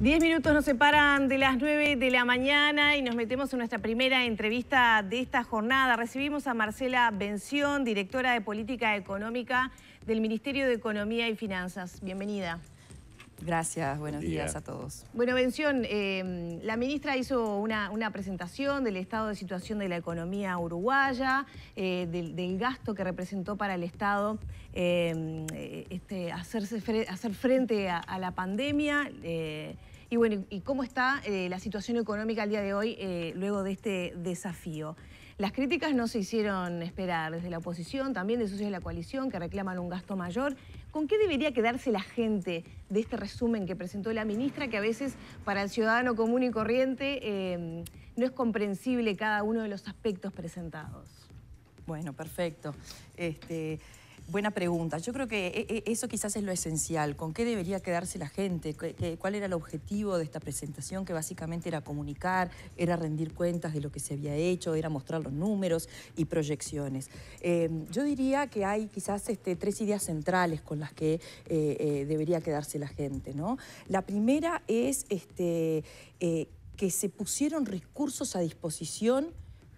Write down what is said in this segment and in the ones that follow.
Diez minutos nos separan de las nueve de la mañana y nos metemos en nuestra primera entrevista de esta jornada. Recibimos a Marcela Bención, directora de Política Económica del Ministerio de Economía y Finanzas. Bienvenida. Gracias, buenos días a todos. Bueno, mención, em, la ministra hizo una, presentación del estado de situación de la economía uruguaya, eh, del, gasto que representó para el Estado em, eh, este, hacerse, hacer frente a, la pandemia. Eh, y bueno, ¿y cómo está la situación económica al día de hoy luego de este desafío? Las críticas no se hicieron esperar desde la oposición, también de socios de la coalición que reclaman un gasto mayor ¿Con qué debería quedarse la gente de este resumen que presentó la ministra, que a veces para el ciudadano común y corriente em, no es comprensible cada uno de los aspectos presentados? Bueno, perfecto. Este... Buena pregunta. Yo creo que eh, eh, eso quizás es lo esencial. ¿Con qué debería quedarse la gente? ¿Cuál era el objetivo de esta presentación? Que básicamente era comunicar, era rendir cuentas de lo que se había hecho, era mostrar los números y proyecciones. Em, yo diría que hay quizás este, tres ideas centrales con las que eh, debería quedarse la gente. ¿no? La primera es este, que se pusieron recursos a disposición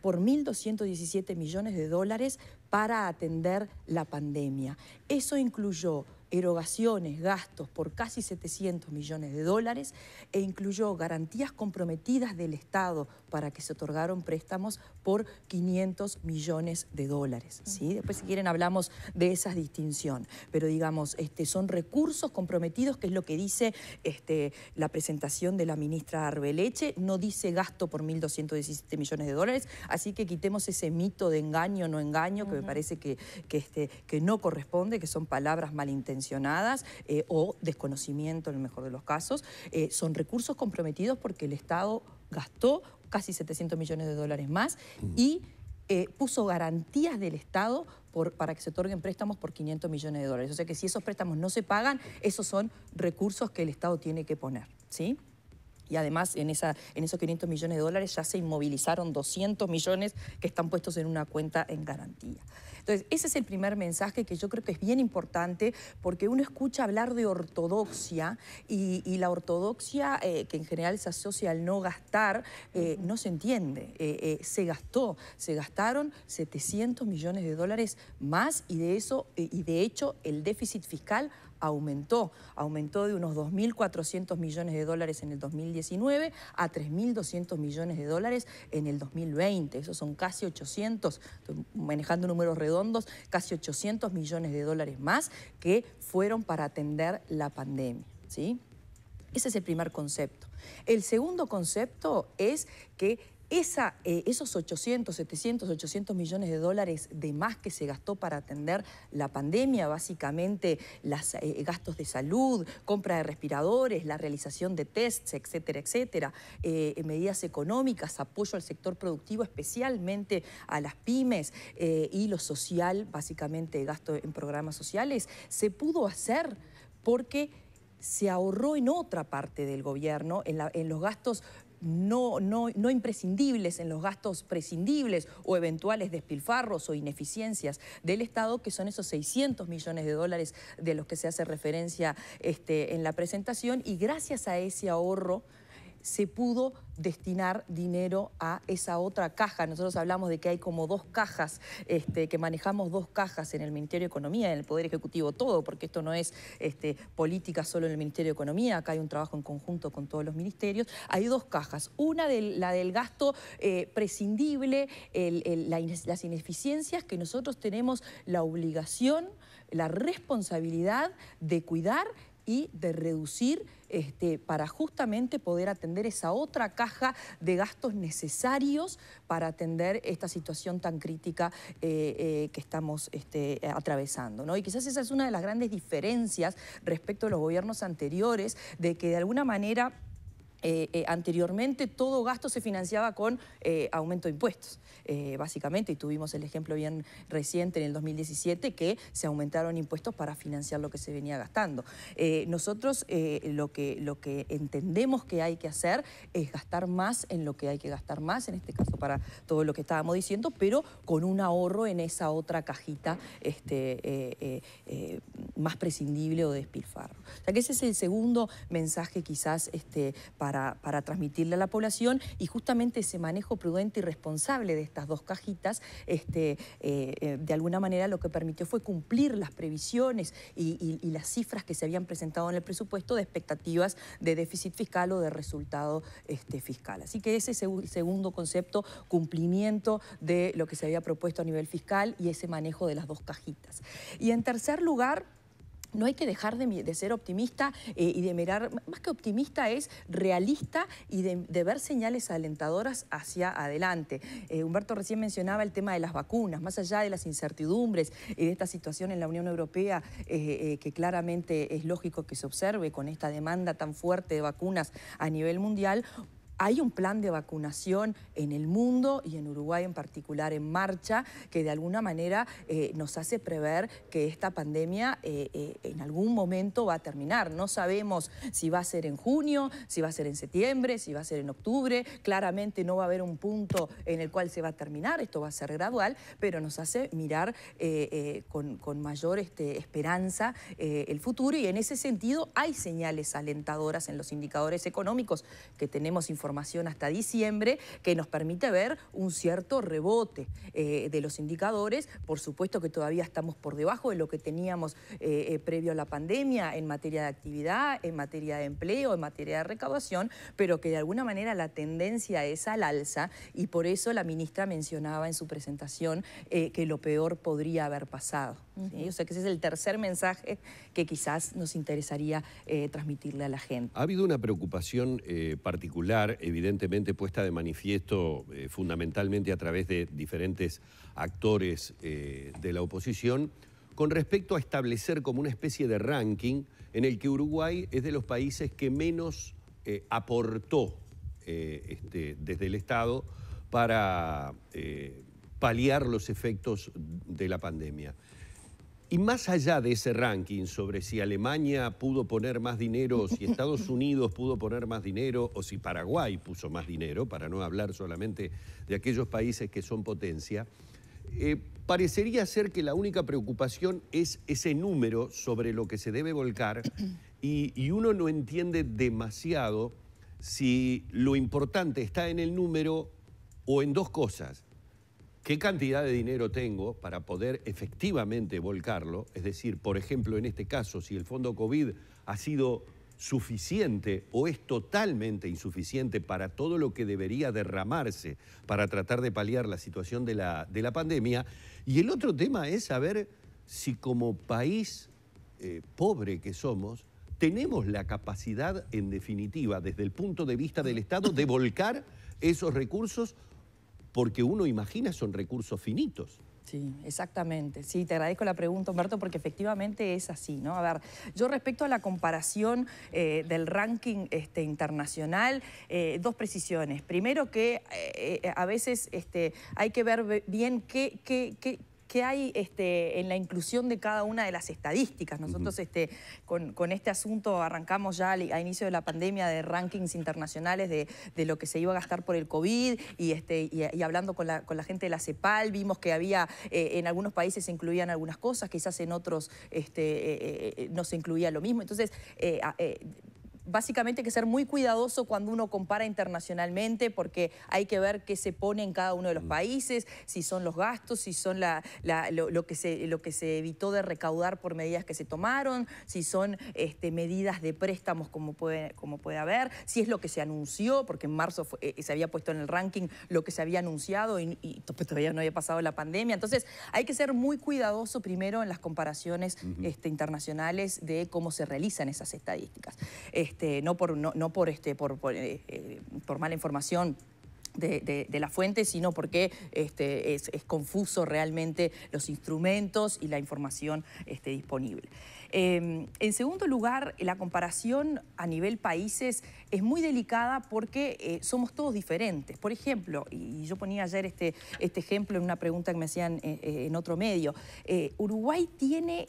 por 1.217 millones de dólares para atender la pandemia. Eso incluyó erogaciones, gastos por casi 700 millones de dólares e incluyó garantías comprometidas del Estado para que se otorgaron préstamos por 500 millones de dólares. ¿sí? Después si quieren hablamos de esa distinción, pero digamos, este, son recursos comprometidos, que es lo que dice este, la presentación de la ministra Arbeleche, no dice gasto por 1.217 millones de dólares, así que quitemos ese mito de engaño, o no engaño, que me parece que, que, este, que no corresponde, que son palabras malintencionadas eh, o desconocimiento en el mejor de los casos, eh, son recursos comprometidos porque el Estado gastó casi 700 millones de dólares más y eh, puso garantías del Estado para que se otorguen préstamos por 500 millones de dólares. O sea que si esos préstamos no se pagan, esos son recursos que el Estado tiene que poner. ¿sí? y además en esos 500 millones de dólares ya se inmovilizaron 200 millones que están puestos en una cuenta en garantía. Entonces, ese es el primer mensaje que yo creo que es bien importante porque uno escucha hablar de ortodoxia y, la ortodoxia eh, que en general se asocia al no gastar, eh, no se entiende. Eh, se gastó, se gastaron 700 millones de dólares más y de eso, y de hecho el déficit fiscal aumentó. Aumentó de unos 2.400 millones de dólares en el 2019 a 3.200 millones de dólares en el 2020. Esos son casi 800, manejando números redondos, casi 800 millones de dólares más que fueron para atender la pandemia. ¿sí? Ese es el primer concepto. El segundo concepto es que eh, esos 800, 700, 800 millones de dólares de más que se gastó para atender la pandemia, básicamente los eh, gastos de salud, compra de respiradores, la realización de tests, etcétera, etcétera, eh, medidas económicas, apoyo al sector productivo, especialmente a las pymes y lo social, básicamente gasto en programas sociales, se pudo hacer porque se ahorró en otra parte del gobierno, en los gastos no, no, imprescindibles en los gastos prescindibles o eventuales despilfarros o ineficiencias del Estado, que son esos 600 millones de dólares de los que se hace referencia este, en la presentación, y gracias a ese ahorro se pudo destinar dinero a esa otra caja. Nosotros hablamos de que hay como dos cajas, este, que manejamos dos cajas en el Ministerio de Economía, en el Poder Ejecutivo todo, porque esto no es este, política solo en el Ministerio de Economía, acá hay un trabajo en conjunto con todos los ministerios. Hay dos cajas, una de la del gasto eh, prescindible, las ineficiencias que nosotros tenemos la obligación, la responsabilidad de cuidar y de reducir este, para justamente poder atender esa otra caja de gastos necesarios para atender esta situación tan crítica eh, eh, que estamos este, atravesando. ¿no? Y quizás esa es una de las grandes diferencias respecto a los gobiernos anteriores, de que de alguna manera eh, eh, anteriormente todo gasto se financiaba con eh, aumento de impuestos, básicamente, y tuvimos el ejemplo bien reciente en el 2017 que se aumentaron impuestos para financiar lo que se venía gastando. nosotros lo, que, lo que entendemos que hay que hacer es gastar más en lo que hay que gastar más, en este caso para todo lo que estábamos diciendo, pero con un ahorro en esa otra cajita este, más prescindible o despilfarro. O sea que ese es el segundo mensaje quizás este, para para, transmitirle a la población y justamente ese manejo prudente y responsable de estas dos cajitas, este, eh, eh, de alguna manera lo que permitió fue cumplir las previsiones y, las cifras que se habían presentado en el presupuesto de expectativas de déficit fiscal o de resultado este, fiscal. Así que ese segundo concepto, cumplimiento de lo que se había propuesto a nivel fiscal y ese manejo de las dos cajitas. Y en tercer lugar, no hay que dejar de, ser optimista eh, y de mirar, más que optimista es realista y de, ver señales alentadoras hacia adelante. Eh, Humberto recién mencionaba el tema de las vacunas, más allá de las incertidumbres y eh, de esta situación en la Unión Europea, que claramente es lógico que se observe con esta demanda tan fuerte de vacunas a nivel mundial, hay un plan de vacunación en el mundo y en Uruguay en particular en marcha que de alguna manera eh, nos hace prever que esta pandemia eh, eh, en algún momento va a terminar. No sabemos si va a ser en junio, si va a ser en septiembre, si va a ser en octubre. Claramente no va a haber un punto en el cual se va a terminar, esto va a ser gradual, pero nos hace mirar con, mayor este, esperanza el futuro y en ese sentido hay señales alentadoras en los indicadores económicos que tenemos informados hasta diciembre que nos permite ver un cierto rebote eh, de los indicadores. Por supuesto que todavía estamos por debajo de lo que teníamos eh, eh, previo a la pandemia en materia de actividad, en materia de empleo, en materia de recaudación, pero que de alguna manera la tendencia es al alza y por eso la ministra mencionaba en su presentación que lo peor podría haber pasado. O sea que ese es el tercer mensaje que quizás nos interesaría transmitirle a la gente. Ha habido una preocupación particular evidentemente puesta de manifiesto eh, fundamentalmente a través de diferentes actores eh, de la oposición, con respecto a establecer como una especie de ranking en el que Uruguay es de los países que menos eh, aportó este, desde el Estado para paliar los efectos de la pandemia. Y más allá de ese ranking sobre si Alemania pudo poner más dinero, si Estados Unidos pudo poner más dinero o si Paraguay puso más dinero, para no hablar solamente de aquellos países que son potencia, eh, parecería ser que la única preocupación es ese número sobre lo que se debe volcar y, y uno no entiende demasiado si lo importante está en el número o en dos cosas qué cantidad de dinero tengo para poder efectivamente volcarlo, es decir, por ejemplo, en este caso, si el fondo COVID ha sido suficiente o es totalmente insuficiente para todo lo que debería derramarse para tratar de paliar la situación de la, pandemia. Y el otro tema es saber si como país eh, pobre que somos, tenemos la capacidad, en definitiva, desde el punto de vista del Estado, de volcar esos recursos porque uno imagina son recursos finitos. Sí, exactamente. Sí, te agradezco la pregunta, Humberto, porque efectivamente es así, ¿no? A ver, yo respecto a la comparación eh, del ranking este, internacional, eh, dos precisiones. Primero que eh, a veces este, hay que ver bien qué, qué, ¿Qué hay este, en la inclusión de cada una de las estadísticas. Nosotros este, con, este asunto arrancamos ya a inicio de la pandemia de rankings internacionales de, lo que se iba a gastar por el COVID y, este, y, hablando con la, gente de la CEPAL vimos que había, eh, en algunos países se incluían algunas cosas, quizás en otros este, eh, eh, no se incluía lo mismo. Entonces, básicamente hay que ser muy cuidadoso cuando uno compara internacionalmente porque hay que ver qué se pone en cada uno de los mm. países, si son los gastos, si son lo, que se, lo que se evitó de recaudar por medidas que se tomaron, si son este, medidas de préstamos como puede, como puede haber, si es lo que se anunció, porque en marzo eh, se había puesto en el ranking lo que se había anunciado y, pues, todavía no había pasado la pandemia. Entonces hay que ser muy cuidadoso primero en las comparaciones este, internacionales de cómo se realizan esas estadísticas. Este, este, no por, no, por, este, eh, eh, por, mala información de, la fuente, sino porque este, es, confuso realmente los instrumentos y la información disponible. Em, en segundo lugar, la comparación a nivel países es muy delicada porque eh, somos todos diferentes. Por ejemplo, y yo ponía ayer este, este ejemplo en una pregunta que me hacían en, otro medio, Uruguay tiene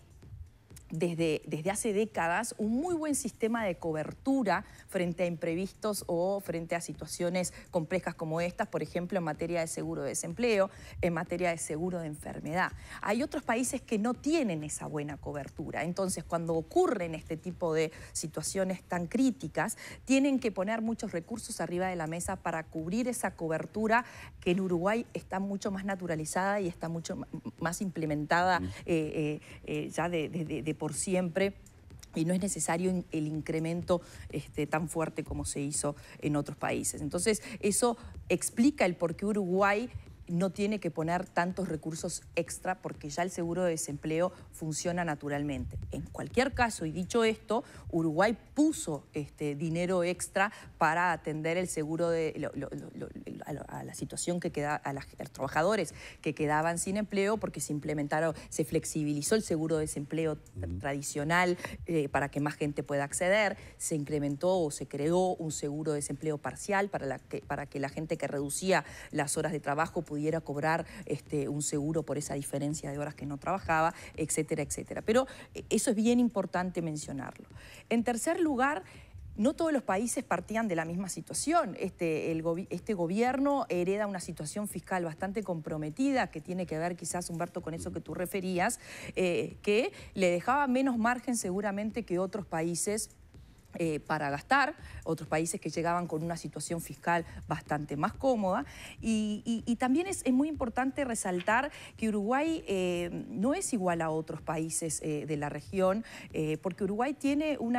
desde, hace décadas un muy buen sistema de cobertura frente a imprevistos o frente a situaciones complejas como estas, por ejemplo, en materia de seguro de desempleo, en materia de seguro de enfermedad. Hay otros países que no tienen esa buena cobertura. Entonces, cuando ocurren este tipo de situaciones tan críticas, tienen que poner muchos recursos arriba de la mesa para cubrir esa cobertura que en Uruguay está mucho más naturalizada y está mucho más implementada eh, eh, eh, ya de, de, de por siempre y no es necesario el incremento este, tan fuerte como se hizo en otros países. Entonces, eso explica el por qué Uruguay no tiene que poner tantos recursos extra porque ya el seguro de desempleo funciona naturalmente. En cualquier caso, y dicho esto, Uruguay puso este dinero extra para atender el seguro de a, la situación que queda a, los trabajadores que quedaban sin empleo porque se implementaron, se flexibilizó el seguro de desempleo tradicional eh, para que más gente pueda acceder, se incrementó o se creó un seguro de desempleo parcial para, que, para que la gente que reducía las horas de trabajo pudiera pudiera cobrar este, un seguro por esa diferencia de horas que no trabajaba, etcétera, etcétera. Pero eh, eso es bien importante mencionarlo. En tercer lugar, no todos los países partían de la misma situación. Este, el, este, gobierno hereda una situación fiscal bastante comprometida, que tiene que ver quizás, Humberto, con eso que tú referías, eh, que le dejaba menos margen seguramente que otros países eh, para gastar, otros países que llegaban con una situación fiscal bastante más cómoda. Y, también es, muy importante resaltar que Uruguay eh, no es igual a otros países eh, de la región, porque Uruguay tiene un,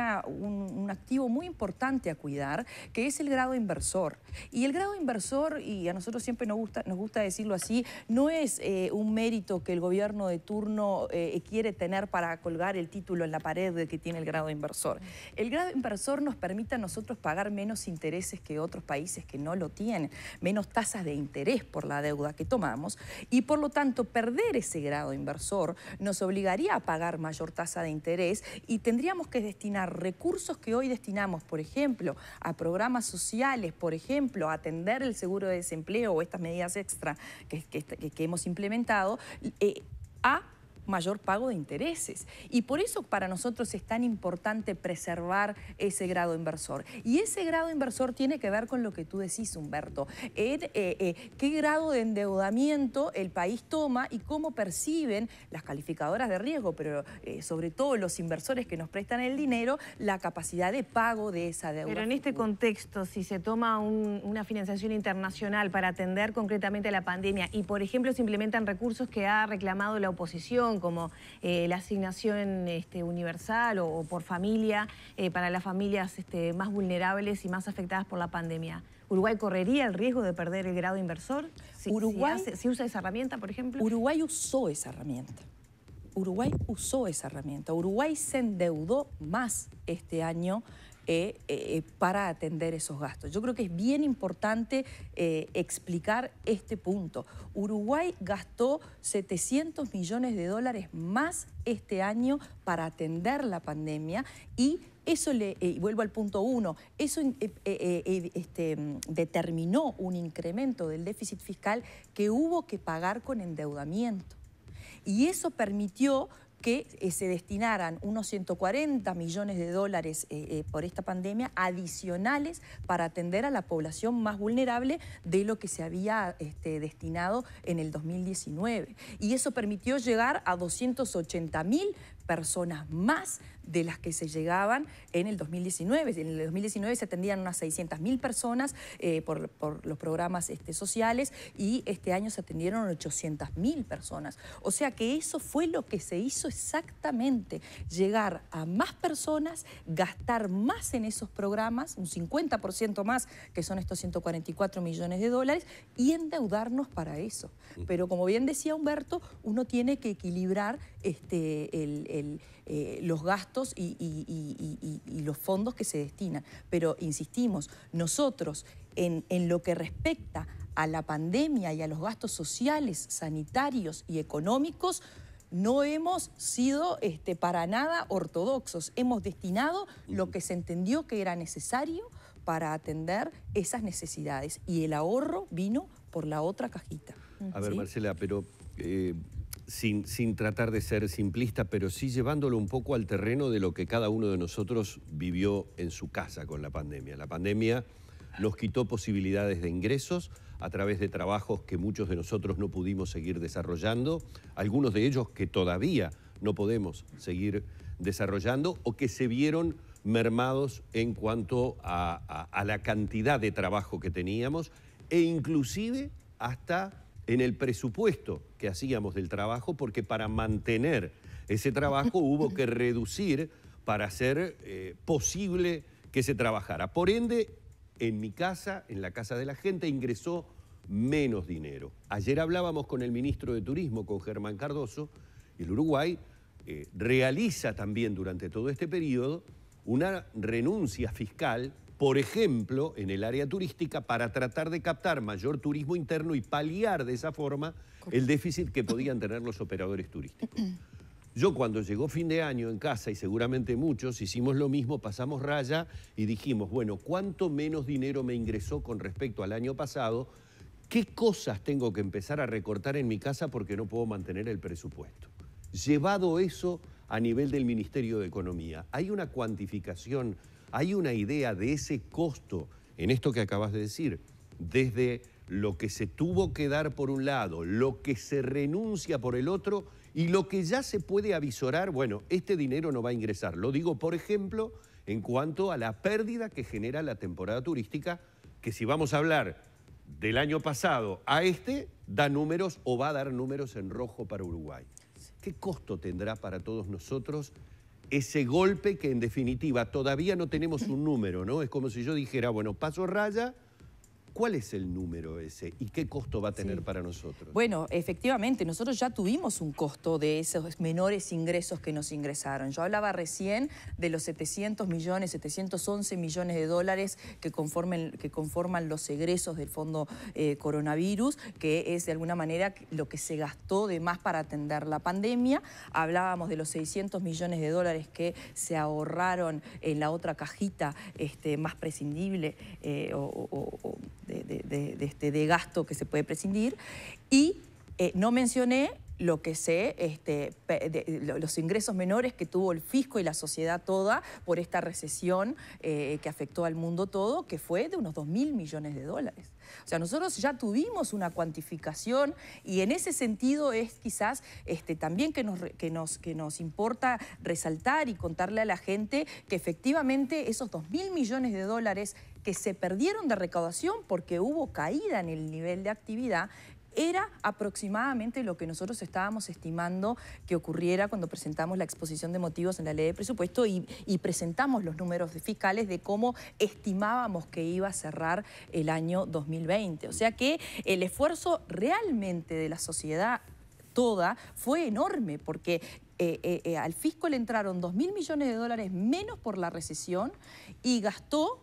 activo muy importante a cuidar, que es el grado inversor. Y el grado inversor, y a nosotros siempre nos gusta, nos gusta decirlo así, no es un mérito que el gobierno de turno quiere tener para colgar el título en la pared de que tiene el grado inversor. El grado inversor nos permita a nosotros pagar menos intereses que otros países que no lo tienen, menos tasas de interés por la deuda que tomamos y por lo tanto perder ese grado inversor nos obligaría a pagar mayor tasa de interés y tendríamos que destinar recursos que hoy destinamos, por ejemplo, a programas sociales, por ejemplo, a atender el seguro de desempleo o estas medidas extra que, hemos implementado, eh, a mayor pago de intereses. Y por eso para nosotros es tan importante preservar ese grado inversor. Y ese grado inversor tiene que ver con lo que tú decís, Humberto. Eh, eh, ¿Qué grado de endeudamiento el país toma y cómo perciben las calificadoras de riesgo, pero eh, sobre todo los inversores que nos prestan el dinero, la capacidad de pago de esa deuda? Pero en este contexto, si se toma una financiación internacional para atender concretamente la pandemia y, por ejemplo, se implementan recursos que ha reclamado la oposición, como eh, la asignación este, universal o, por familia, eh, para las familias este, más vulnerables y más afectadas por la pandemia. ¿Uruguay correría el riesgo de perder el grado inversor Uruguay, si usa esa herramienta, por ejemplo? Uruguay usó esa herramienta. Uruguay usó esa herramienta. Uruguay se endeudó más este año eh, eh, para atender esos gastos. Yo creo que es bien importante eh, explicar este punto. Uruguay gastó 700 millones de dólares más este año para atender la pandemia y eso le, y vuelvo al punto uno, eso este, determinó un incremento del déficit fiscal que hubo que pagar con endeudamiento. Y eso permitió que eh, se destinaran unos 140 millones de dólares eh, eh, por esta pandemia adicionales para atender a la población más vulnerable de lo que se había este, destinado en el 2019. Y eso permitió llegar a 280 mil personas más de las que se llegaban en el 2019. En el 2019 se atendían unas 600.000 personas eh, por, los programas este, sociales y este año se atendieron 800.000 personas. O sea que eso fue lo que se hizo exactamente, llegar a más personas, gastar más en esos programas, un 50% más, que son estos 144 millones de dólares, y endeudarnos para eso. Mm. Pero como bien decía Humberto, uno tiene que equilibrar este, el, eh, los gastos y, los fondos que se destinan. Pero insistimos, nosotros en, lo que respecta a la pandemia y a los gastos sociales, sanitarios y económicos, no hemos sido este, para nada ortodoxos. Hemos destinado lo que se entendió que era necesario para atender esas necesidades y el ahorro vino por la otra cajita. A ver, Marcela, pero eh, sin, tratar de ser simplista, pero sí llevándolo un poco al terreno de lo que cada uno de nosotros vivió en su casa con la pandemia. La pandemia nos quitó posibilidades de ingresos a través de trabajos que muchos de nosotros no pudimos seguir desarrollando, algunos de ellos que todavía no podemos seguir desarrollando o que se vieron mermados en cuanto a, a la cantidad de trabajo que teníamos e inclusive hasta en el presupuesto que hacíamos del trabajo, porque para mantener ese trabajo hubo que reducir para hacer eh, posible que se trabajara. Por ende, en mi casa, en la casa de la gente, ingresó menos dinero. Ayer hablábamos con el ministro de Turismo, con Germán Cardoso, y el Uruguay eh, realiza también durante todo este periodo una renuncia fiscal por ejemplo, en el área turística, para tratar de captar mayor turismo interno y paliar de esa forma el déficit que podían tener los operadores turísticos. Yo cuando llegó fin de año en casa, y seguramente muchos, hicimos lo mismo, pasamos raya y dijimos, bueno, ¿cuánto menos dinero me ingresó con respecto al año pasado? ¿Qué cosas tengo que empezar a recortar en mi casa porque no puedo mantener el presupuesto? Llevado eso a nivel del Ministerio de Economía, ¿hay una cuantificación hay una idea de ese costo en esto que acabas de decir, desde lo que se tuvo que dar por un lado, lo que se renuncia por el otro y lo que ya se puede avisorar, bueno, este dinero no va a ingresar. Lo digo, por ejemplo, en cuanto a la pérdida que genera la temporada turística, que si vamos a hablar del año pasado a este, da números o va a dar números en rojo para Uruguay. ¿Qué costo tendrá para todos nosotros? ese golpe que en definitiva todavía no tenemos un número, ¿no? Es como si yo dijera, bueno, paso raya ¿Cuál es el número ese y qué costo va a tener para nosotros? Bueno, efectivamente, nosotros ya tuvimos un costo de esos menores ingresos que nos ingresaron. Yo hablaba recién de los 700 millones, 711 millones de dólares que, conformen, que conforman los egresos del fondo eh, coronavirus, que es de alguna manera lo que se gastó de más para atender la pandemia. Hablábamos de los 600 millones de dólares que se ahorraron en la otra cajita este, más prescindible eh, o de, este, de gasto que se puede prescindir. Y eh, no mencioné lo que sé, este, los ingresos menores que tuvo el fisco y la sociedad toda por esta recesión eh, que afectó al mundo todo, que fue de unos 2.000 mil millones de dólares. O sea, nosotros ya tuvimos una cuantificación y en ese sentido es quizás este, también que nos, nos, que nos importa resaltar y contarle a la gente que efectivamente esos 2.000 mil millones de dólares que se perdieron de recaudación porque hubo caída en el nivel de actividad era aproximadamente lo que nosotros estábamos estimando que ocurriera cuando presentamos la exposición de motivos en la ley de presupuesto y, presentamos los números fiscales de cómo estimábamos que iba a cerrar el año 2020. O sea que el esfuerzo realmente de la sociedad toda fue enorme porque eh, eh, eh, al fisco le entraron 2 mil millones de dólares menos por la recesión y gastó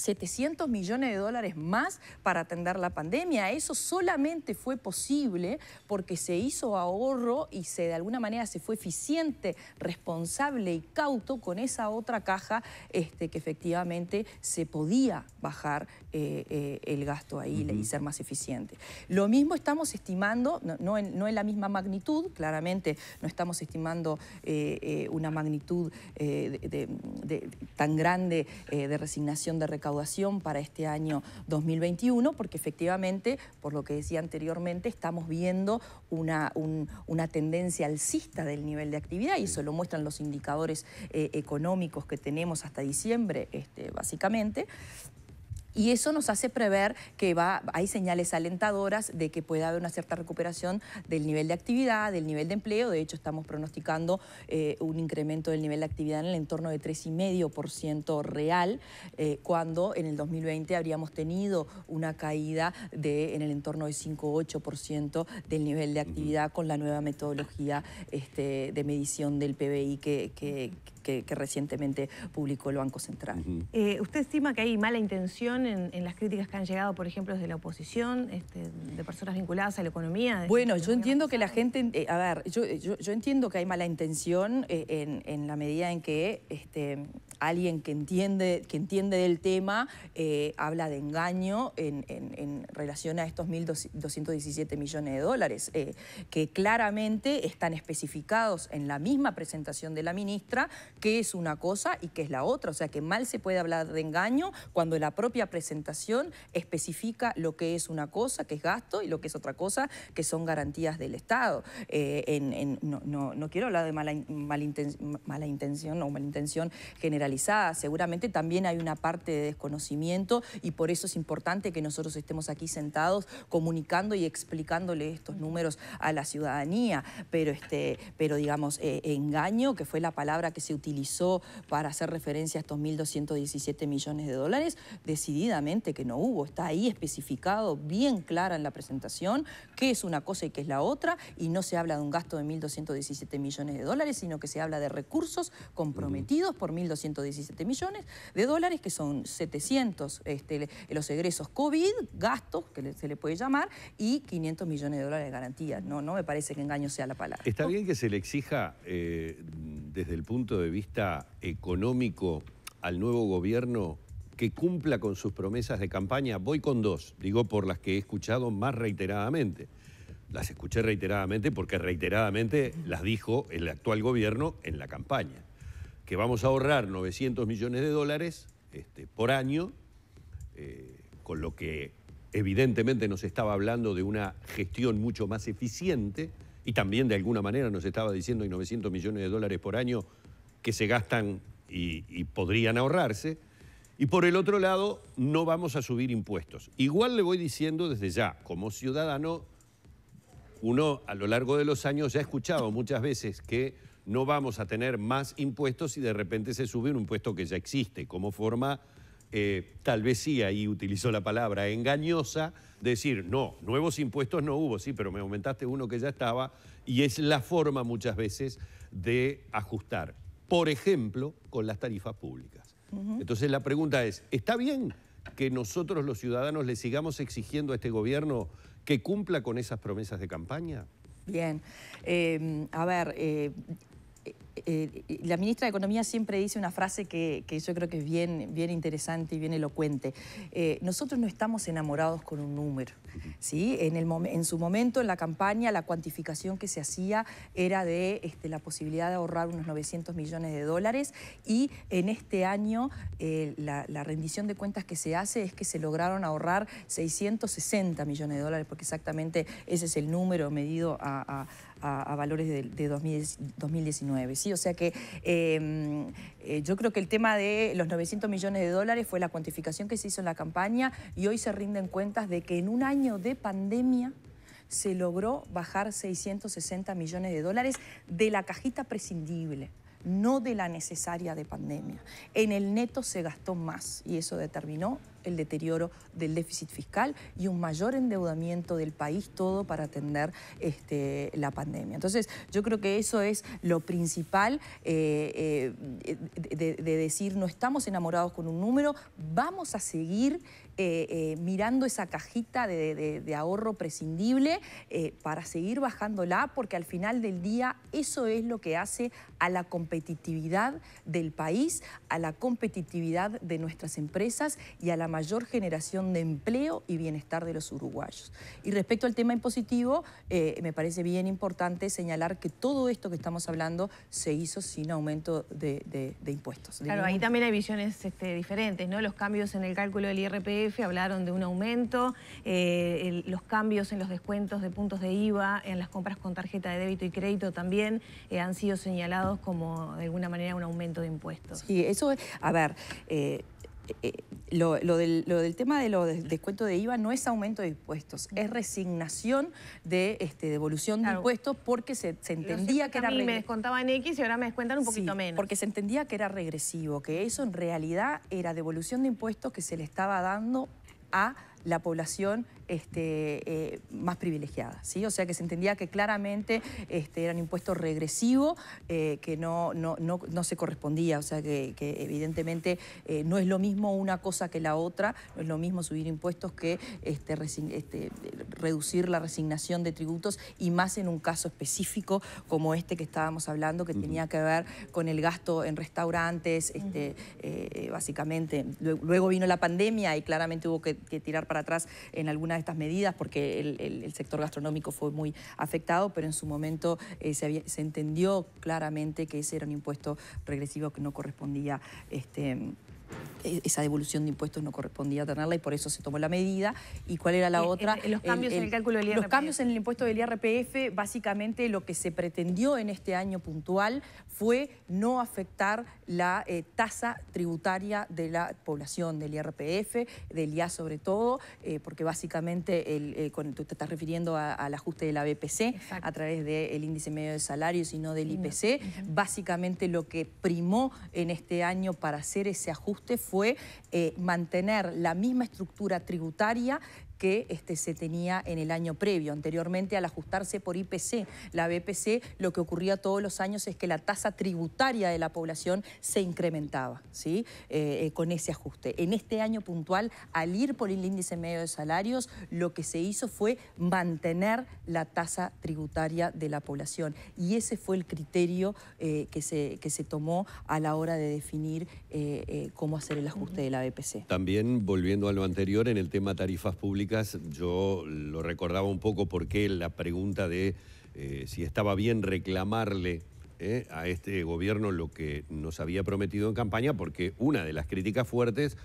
700 millones de dólares más para atender la pandemia. Eso solamente fue posible porque se hizo ahorro y se de alguna manera se fue eficiente, responsable y cauto con esa otra caja este, que efectivamente se podía bajar eh, eh, el gasto ahí y ser más eficiente. Lo mismo estamos estimando, no, no, en, la misma magnitud, claramente no estamos estimando eh, una magnitud de, tan grande de resignación de recaudación para este año 2021, porque efectivamente, por lo que decía anteriormente, estamos viendo una, una tendencia alcista del nivel de actividad y eso lo muestran los indicadores eh, económicos que tenemos hasta diciembre, este, básicamente. Y eso nos hace prever que va, hay señales alentadoras de que pueda haber una cierta recuperación del nivel de actividad, del nivel de empleo. De hecho, estamos pronosticando eh, un incremento del nivel de actividad en el entorno de 3,5% real, eh, cuando en el 2020 habríamos tenido una caída de en el entorno de 5,8% del nivel de actividad con la nueva metodología este, de medición del PBI que que, recientemente publicó el Banco Central. Eh, ¿Usted estima que hay mala intención en, las críticas que han llegado, por ejemplo, desde la oposición, este, de personas vinculadas a la economía? Bueno, yo entiendo que la gente, eh, a ver, yo, entiendo que hay mala intención eh, en, la medida en que este, alguien que entiende, que entiende del tema eh, habla de engaño en, relación a estos 1.217 millones de dólares, eh, que claramente están especificados en la misma presentación de la ministra, que es una cosa y qué es la otra. O sea que mal se puede hablar de engaño cuando la propia presentación especifica lo que es una cosa, que es gasto, y lo que es otra cosa, que son garantías del Estado. Eh, no, quiero hablar de mala, mala, intención o mala intención general Seguramente también hay una parte de desconocimiento y por eso es importante que nosotros estemos aquí sentados comunicando y explicándole estos números a la ciudadanía. Pero, este, pero digamos, eh, engaño, que fue la palabra que se utilizó para hacer referencia a estos 1.217 millones de dólares, decididamente que no hubo. Está ahí especificado, bien clara en la presentación, qué es una cosa y qué es la otra, y no se habla de un gasto de 1.217 millones de dólares, sino que se habla de recursos comprometidos por 1.217 17 millones de dólares, que son 700 este, los egresos COVID, gastos, que se le puede llamar, y 500 millones de dólares de garantía. No, no me parece que engaño sea la palabra. Está bien que se le exija eh, desde el punto de vista económico al nuevo gobierno que cumpla con sus promesas de campaña. Voy con dos, digo por las que he escuchado más reiteradamente. Las escuché reiteradamente porque reiteradamente las dijo el actual gobierno en la campaña que vamos a ahorrar 900 millones de dólares este, por año, eh, con lo que evidentemente nos estaba hablando de una gestión mucho más eficiente y también de alguna manera nos estaba diciendo hay 900 millones de dólares por año que se gastan y, y podrían ahorrarse. Y por el otro lado, no vamos a subir impuestos. Igual le voy diciendo desde ya, como ciudadano, uno a lo largo de los años ya ha escuchado muchas veces que no vamos a tener más impuestos si de repente se sube un impuesto que ya existe, como forma, eh, tal vez sí, ahí utilizó la palabra engañosa, decir, no, nuevos impuestos no hubo, sí, pero me aumentaste uno que ya estaba, y es la forma muchas veces de ajustar, por ejemplo, con las tarifas públicas. Entonces la pregunta es, ¿está bien que nosotros los ciudadanos le sigamos exigiendo a este gobierno que cumpla con esas promesas de campaña? Bien, em, a ver, eh, eh, eh, la ministra de Economía siempre dice una frase que, yo creo que es bien, bien interesante y bien elocuente. Eh, nosotros no estamos enamorados con un número. ¿sí? En, su momento, en la campaña, la cuantificación que se hacía era de este, la posibilidad de ahorrar unos 900 millones de dólares y en este año la, rendición de cuentas que se hace es que se lograron ahorrar 660 millones de dólares, porque exactamente ese es el número medido a a, valores de, 2019. ¿sí? O sea que em, eh, yo creo que el tema de los 900 millones de dólares fue la cuantificación que se hizo en la campaña y hoy se rinden cuentas de que en un año de pandemia se logró bajar 660 millones de dólares de la cajita prescindible no de la necesaria de pandemia. En el neto se gastó más y eso determinó el deterioro del déficit fiscal y un mayor endeudamiento del país, todo para atender este, la pandemia. Entonces, yo creo que eso es lo principal eh, eh, de, decir, no estamos enamorados con un número, vamos a seguir eh, mirando esa cajita de ahorro prescindible para seguir bajándola, porque al final del día eso es lo que hace a la competitividad del país, a la competitividad de nuestras empresas y a la mayor generación de empleo y bienestar de los uruguayos. Y respecto al tema impositivo, eh, me parece bien importante señalar que todo esto que estamos hablando se hizo sin aumento de, impuestos. claro, ahí también hay visiones este, diferentes, ¿no? Los cambios en el cálculo del IRPF hablaron de un aumento, eh, los cambios en los descuentos de puntos de IVA, en las compras con tarjeta de débito y crédito también eh, han sido señalados como de alguna manera un aumento de impuestos. Sí, eso es, a ver, eh, lo, del, tema de los descuentos de IVA no es aumento de impuestos, es resignación de este, devolución de impuestos porque se, entendía que era... A mí me descontaban X y ahora me descuentan un poquito menos. porque se entendía que era regresivo, que eso en realidad era devolución de impuestos que se le estaba dando a la población este, eh, más privilegiada. ¿sí? O sea que se entendía que claramente este, era un impuesto eh, que no, no, se correspondía. O sea que, evidentemente eh, no es lo mismo una cosa que la otra, no es lo mismo subir impuestos que este, este, reducir la resignación de tributos y más en un caso específico como este que estábamos hablando que tenía que ver con el gasto en restaurantes, este, básicamente. Luego vino la pandemia y claramente hubo que tirar para atrás en alguna de estas medidas porque el, sector gastronómico fue muy afectado, pero en su momento eh, se, se, entendió claramente que ese era un impuesto regresivo que no correspondía este, e-, esa devolución de impuestos no correspondía a tenerla y por eso se tomó la medida. ¿Y cuál era la eh, otra? Eh, los cambios en el cálculo del IRPF. Los cambios en el impuesto del IRPF, básicamente lo que se pretendió en este año puntual fue no afectar la eh, tasa tributaria de la población del IRPF, del IA sobre todo, porque básicamente tú te estás refiriendo al ajuste de la BPC a través del índice medio de salarios y no del IPC. Básicamente lo que primó en este año para hacer ese ajuste fue eh, mantener la misma estructura tributaria que este, se tenía en el año previo. Anteriormente, al ajustarse por IPC, la BPC, lo que ocurría todos los años es que la tasa tributaria de la población se incrementaba ¿sí? Eh, eh, con ese ajuste. En este año puntual, al ir por el índice medio de salarios, lo que se hizo fue mantener la tasa tributaria de la población. Y ese fue el criterio eh, que, se, que se tomó a la hora de definir cómo hacer el ajuste de la BPC. También, volviendo a lo anterior, en el tema tarifas públicas, yo lo recordaba un poco porque la pregunta de eh, si estaba bien reclamarle eh, a este gobierno lo que nos había prometido en campaña, porque una de las críticas fuertes,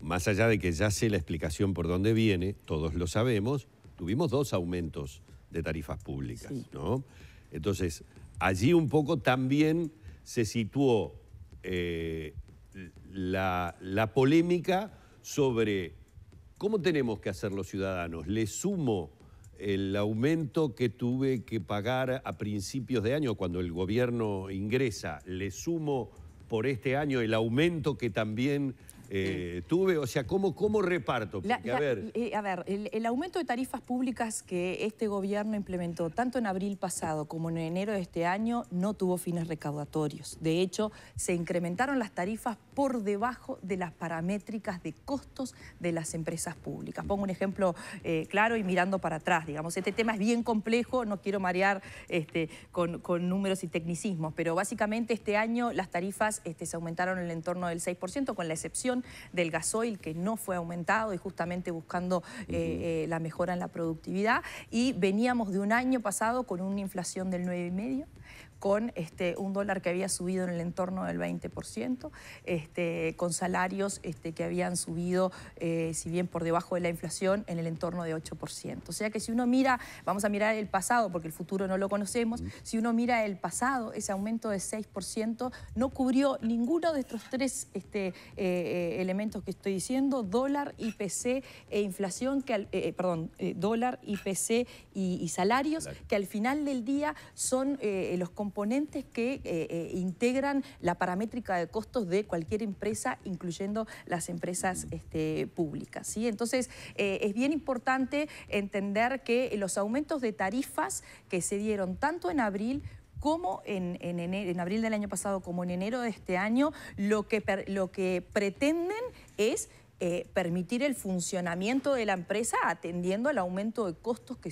más allá de que ya sé la explicación por dónde viene, todos lo sabemos, tuvimos dos aumentos de tarifas públicas, ¿no? Entonces, allí un poco también se situó eh, la, la polémica sobre ¿Cómo tenemos que hacer los ciudadanos? ¿Le sumo el aumento que tuve que pagar a principios de año cuando el gobierno ingresa? ¿Le sumo por este año el aumento que también eh, tuve? O sea, ¿cómo, cómo reparto? Eh, a ver, el, aumento de tarifas públicas que este gobierno implementó tanto en abril pasado como en enero de este año no tuvo fines recaudatorios. De hecho, se incrementaron las tarifas por debajo de las paramétricas de costos de las empresas públicas. Pongo un ejemplo eh, claro y mirando para atrás, digamos. Este tema es bien complejo, no quiero marear este, con, números y tecnicismos, pero básicamente este año las tarifas este, se aumentaron en el entorno del 6%, con la excepción del gasoil que no fue aumentado y justamente buscando eh, eh, la mejora en la productividad. Y veníamos de un año pasado con una inflación del 9,5 con este, un dólar que había subido en el entorno del 20%, este, con salarios este, que habían subido, eh, si bien por debajo de la inflación, en el entorno de 8%. O sea que si uno mira, vamos a mirar el pasado, porque el futuro no lo conocemos, si uno mira el pasado, ese aumento de 6% no cubrió ninguno de estos tres este, eh, eh, elementos que estoy diciendo, dólar, IPC e inflación, que perdón, dólar, IPC y, y salarios, que al final del día son los componentes componentes que eh, eh, integran la paramétrica de costos de cualquier empresa, incluyendo las empresas este, públicas. ¿sí? Entonces, eh, es bien importante entender que los aumentos de tarifas que se dieron tanto en abril como en, en, en, abril del año pasado como en enero de este año, lo que, lo que pretenden es eh, permitir el funcionamiento de la empresa atendiendo al aumento de costos que,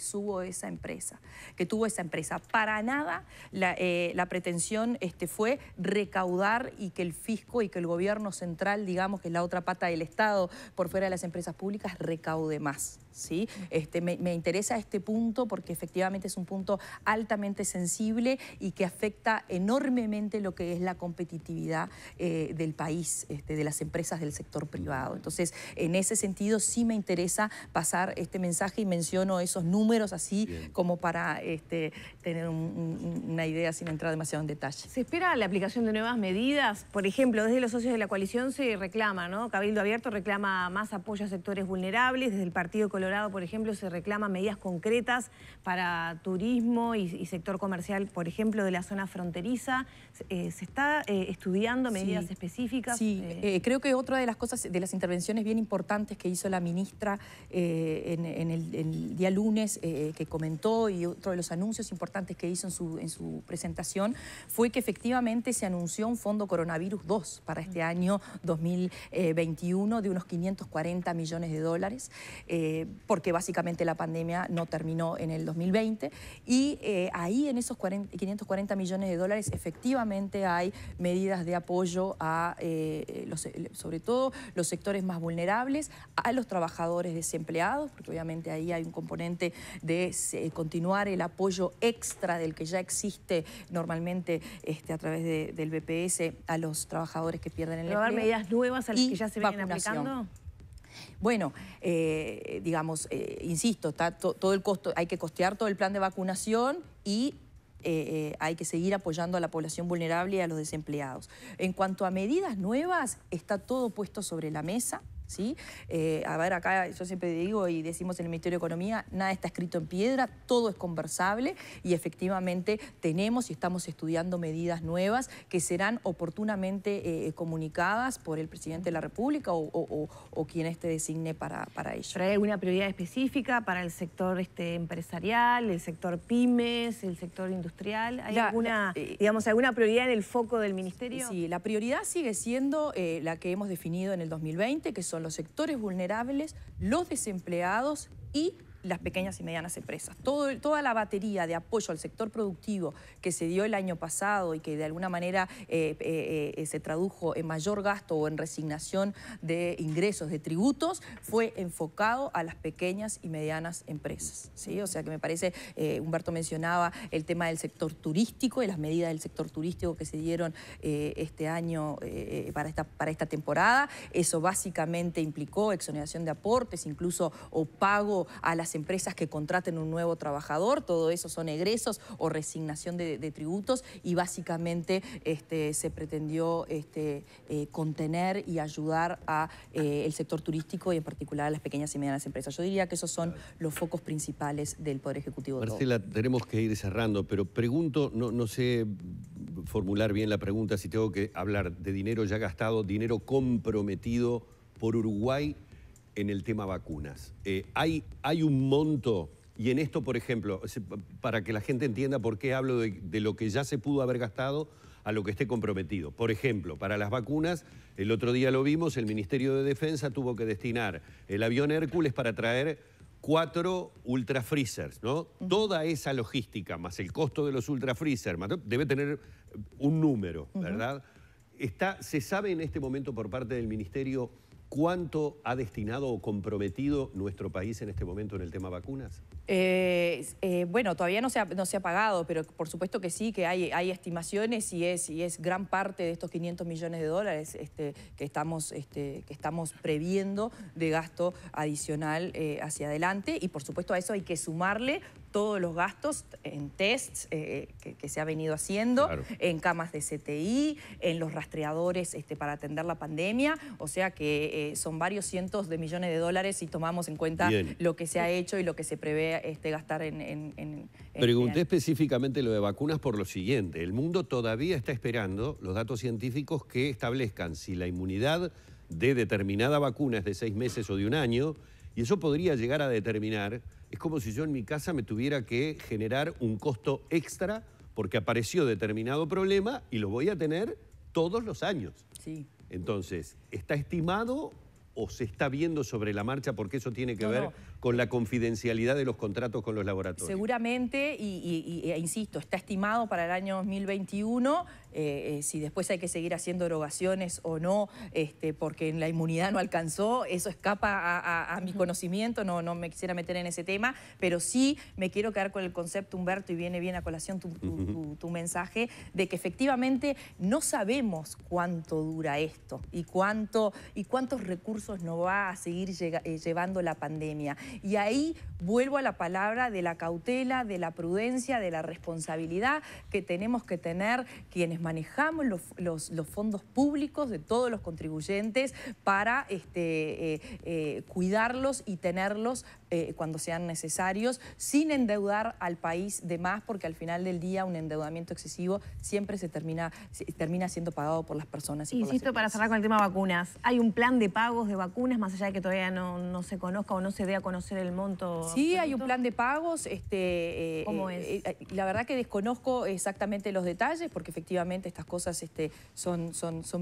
esa empresa, que tuvo esa empresa. Para nada eh, la, pretensión este, fue recaudar y que el fisco y que el gobierno central, digamos que es la otra pata del Estado por fuera de las empresas públicas, recaude más. ¿sí? Este, me, interesa este punto porque efectivamente es un punto altamente sensible y que afecta enormemente lo que es la competitividad eh, del país, este, de las empresas del sector privado. Entonces, en ese sentido sí me interesa pasar este mensaje y menciono esos números así como para este, tener una idea sin entrar demasiado en detalle. ¿Se espera la aplicación de nuevas medidas? Por ejemplo, desde los socios de la coalición se reclama, ¿no? Cabildo Abierto reclama más apoyo a sectores vulnerables, desde el Partido Colorado, por ejemplo, se reclaman medidas concretas para turismo y, sector comercial, por ejemplo, de la zona fronteriza. ¿Se eh, está eh, estudiando medidas específicas? Sí, eh. creo que otra de las cosas, de las intervenciones bien importantes que hizo la ministra eh, en, el, día lunes eh, eh, que comentó y otro de los anuncios importantes que hizo en su, presentación fue que efectivamente se anunció un fondo coronavirus 2 para este año 2021 de unos 540 millones de dólares, porque básicamente la pandemia no terminó en el 2020 y ahí en esos 540 millones de dólares efectivamente hay medidas de apoyo a sobre todo los sectores más más vulnerables, a los trabajadores desempleados, porque obviamente ahí hay un componente de eh, continuar el apoyo extra del que ya existe normalmente este, a través del BPS a los trabajadores que pierden el empleo. ¿Probar medidas nuevas a las que ya se vienen aplicando? Bueno, eh, digamos, eh, insisto, está todo el costo, hay que costear todo el plan de vacunación y eh, eh, hay que seguir apoyando a la población vulnerable y a los desempleados. En cuanto a medidas nuevas, está todo puesto sobre la mesa. ¿sí? Eh, a ver, acá yo siempre digo y decimos en el Ministerio de Economía, nada está escrito en piedra, todo es conversable y efectivamente tenemos y estamos estudiando medidas nuevas que serán oportunamente eh, eh, comunicadas por el Presidente de la República o, o, quien este designe para, para ello. trae hay alguna prioridad específica para el sector este, empresarial, el sector pymes, el sector industrial? ¿Hay alguna, digamos, alguna prioridad en el foco del Ministerio? Sí, la prioridad sigue siendo la que hemos definido en el 2020, que son los sectores vulnerables, los desempleados y las pequeñas y medianas empresas. Todo, toda la batería de apoyo al sector productivo que se dio el año pasado y que de alguna manera eh, eh, eh, se tradujo en mayor gasto o en resignación de ingresos, de tributos, fue enfocado a las pequeñas y medianas empresas. ¿sí? O sea que me parece, Humberto mencionaba el tema del sector turístico y las medidas del sector turístico que se dieron este año para, esta, para esta temporada. Eso básicamente implicó exoneración de aportes, incluso o pago a las empresas que contraten un nuevo trabajador, todo eso son egresos o resignación de, tributos y básicamente este, se pretendió este, eh, contener y ayudar al eh, sector turístico y en particular a las pequeñas y medianas empresas. Yo diría que esos son los focos principales del Poder Ejecutivo. Marcela, tenemos que ir cerrando, pero pregunto, no sé formular bien la pregunta, si tengo que hablar de dinero ya gastado, dinero comprometido por Uruguay en el tema vacunas. Eh, hay, hay un monto, y en esto, por ejemplo, eh, para que la gente entienda por qué hablo de, lo que ya se pudo haber gastado a lo que esté comprometido. Por ejemplo, para las vacunas, el otro día lo vimos, el Ministerio de Defensa tuvo que destinar el avión Hércules para traer cuatro ultra freezers, ¿no? Toda esa logística, más el costo de los ultra debe tener eh, un número, ¿verdad? Está, ¿Se sabe en este momento por parte del Ministerio ¿Cuánto ha destinado o comprometido nuestro país en este momento en el tema vacunas? Eh, eh, bueno, todavía no se, ha, no se ha pagado, pero por supuesto que sí, que hay, hay estimaciones y es, y es gran parte de estos 500 millones de dólares este, que, estamos, este, que estamos previendo de gasto adicional eh, hacia adelante. Y por supuesto a eso hay que sumarle todos los gastos en tests eh, que, se ha venido haciendo, en camas de CTI, en los rastreadores este, para atender la pandemia. O sea que eh, son varios cientos de millones de dólares si tomamos en cuenta lo que se ha hecho y lo que se prevé este, gastar en, este Pregunté específicamente lo de vacunas por lo siguiente. El mundo todavía está esperando los datos científicos que establezcan si la inmunidad de determinada vacuna es de seis meses o de un año, y eso podría llegar a determinar es como si yo en mi casa me tuviera que generar un costo extra porque apareció determinado problema y lo voy a tener todos los años. Sí. Entonces, ¿está estimado o se está viendo sobre la marcha porque eso tiene que ver con la confidencialidad de los contratos con los laboratorios. Seguramente, y, e insisto, está estimado para el año 2021, eh, eh, si después hay que seguir haciendo erogaciones o no, este, porque la inmunidad no alcanzó, eso escapa a, mi conocimiento, no, me quisiera meter en ese tema, pero sí me quiero quedar con el concepto, Humberto, y viene bien a colación tu, mensaje, de que efectivamente no sabemos cuánto dura esto y, cuánto, y cuántos recursos nos va a seguir eh, llevando la pandemia. Y ahí vuelvo a la palabra de la cautela, de la prudencia, de la responsabilidad que tenemos que tener quienes manejamos los, fondos públicos de todos los contribuyentes para este, eh, eh, cuidarlos y tenerlos eh, cuando sean necesarios, sin endeudar al país de más, porque al final del día un endeudamiento excesivo siempre se termina, termina siendo pagado por las personas. Insisto, para cerrar con el tema vacunas, hay un plan de pagos de vacunas, más allá de que todavía no, no se conozca o no se dé a conocer el monto? Sí, hay un plan de pagos. Este, eh, eh, eh, la verdad que desconozco exactamente los detalles porque efectivamente estas cosas este, son,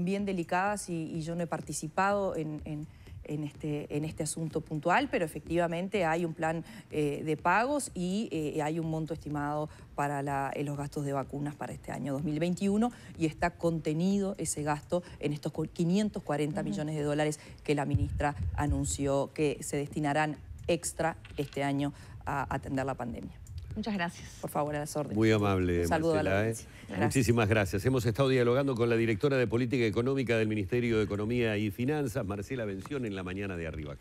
bien delicadas y, yo no he participado este, en, este, asunto puntual, pero efectivamente hay un plan de pagos y hay un monto estimado para los gastos de vacunas para este año 2021 y está contenido ese gasto en estos 540 millones de dólares que la ministra anunció que se destinarán extra este año a atender la pandemia. Muchas gracias. Por favor, a las órdenes. Muy amable. Un a la ¿eh? audiencia. Muchísimas gracias. Hemos estado dialogando con la directora de Política Económica del Ministerio de Economía y Finanzas, Marcela Bención, en la mañana de Arriba.